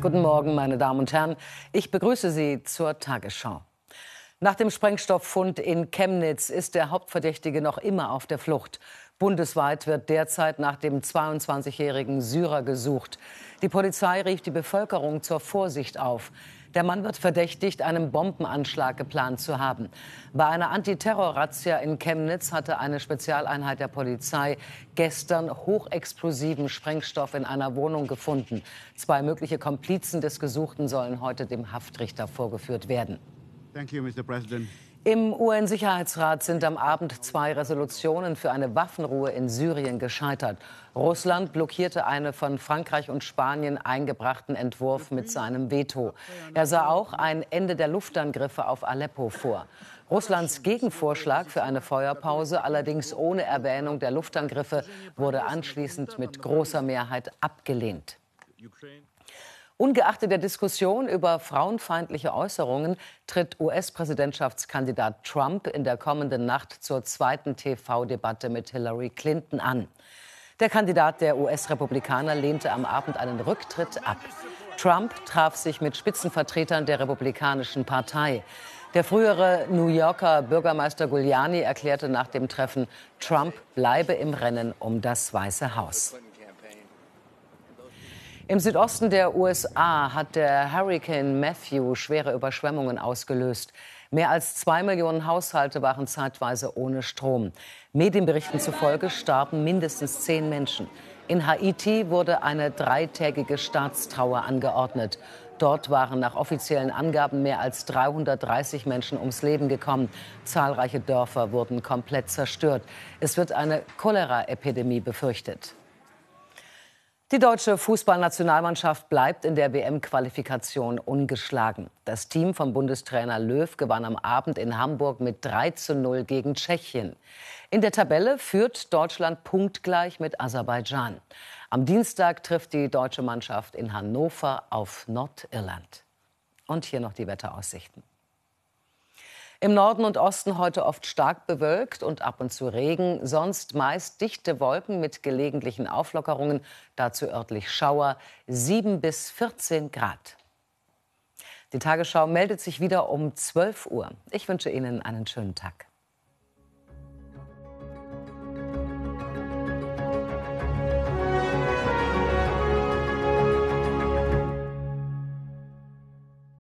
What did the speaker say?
Guten Morgen, meine Damen und Herren. Ich begrüße Sie zur Tagesschau. Nach dem Sprengstofffund in Chemnitz ist der Hauptverdächtige noch immer auf der Flucht. Bundesweit wird derzeit nach dem 22-jährigen Syrer gesucht. Die Polizei rief die Bevölkerung zur Vorsicht auf. Der Mann wird verdächtigt, einen Bombenanschlag geplant zu haben. Bei einer Antiterror-Razzia in Chemnitz hatte eine Spezialeinheit der Polizei gestern hochexplosiven Sprengstoff in einer Wohnung gefunden. Zwei mögliche Komplizen des Gesuchten sollen heute dem Haftrichter vorgeführt werden. You, Im UN-Sicherheitsrat sind am Abend zwei Resolutionen für eine Waffenruhe in Syrien gescheitert. Russland blockierte einen von Frankreich und Spanien eingebrachten Entwurf mit seinem Veto. Er sah auch ein Ende der Luftangriffe auf Aleppo vor. Russlands Gegenvorschlag für eine Feuerpause, allerdings ohne Erwähnung der Luftangriffe, wurde anschließend mit großer Mehrheit abgelehnt. Ungeachtet der Diskussion über frauenfeindliche Äußerungen tritt US-Präsidentschaftskandidat Trump in der kommenden Nacht zur zweiten TV-Debatte mit Hillary Clinton an. Der Kandidat der US-Republikaner lehnte am Abend einen Rücktritt ab. Trump traf sich mit Spitzenvertretern der Republikanischen Partei. Der frühere New Yorker Bürgermeister Giuliani erklärte nach dem Treffen, Trump bleibe im Rennen um das Weiße Haus. Im Südosten der USA hat der Hurricane Matthew schwere Überschwemmungen ausgelöst. Mehr als zwei Millionen Haushalte waren zeitweise ohne Strom. Medienberichten zufolge starben mindestens zehn Menschen. In Haiti wurde eine dreitägige Staatstrauer angeordnet. Dort waren nach offiziellen Angaben mehr als 330 Menschen ums Leben gekommen. Zahlreiche Dörfer wurden komplett zerstört. Es wird eine Choleraepidemie befürchtet. Die deutsche Fußballnationalmannschaft bleibt in der WM-Qualifikation ungeschlagen. Das Team von Bundestrainer Löw gewann am Abend in Hamburg mit 3 zu 0 gegen Tschechien. In der Tabelle führt Deutschland punktgleich mit Aserbaidschan. Am Dienstag trifft die deutsche Mannschaft in Hannover auf Nordirland. Und hier noch die Wetteraussichten. Im Norden und Osten heute oft stark bewölkt und ab und zu Regen, sonst meist dichte Wolken mit gelegentlichen Auflockerungen, dazu örtlich Schauer, 7 bis 14 Grad. Die Tagesschau meldet sich wieder um 12 Uhr. Ich wünsche Ihnen einen schönen Tag.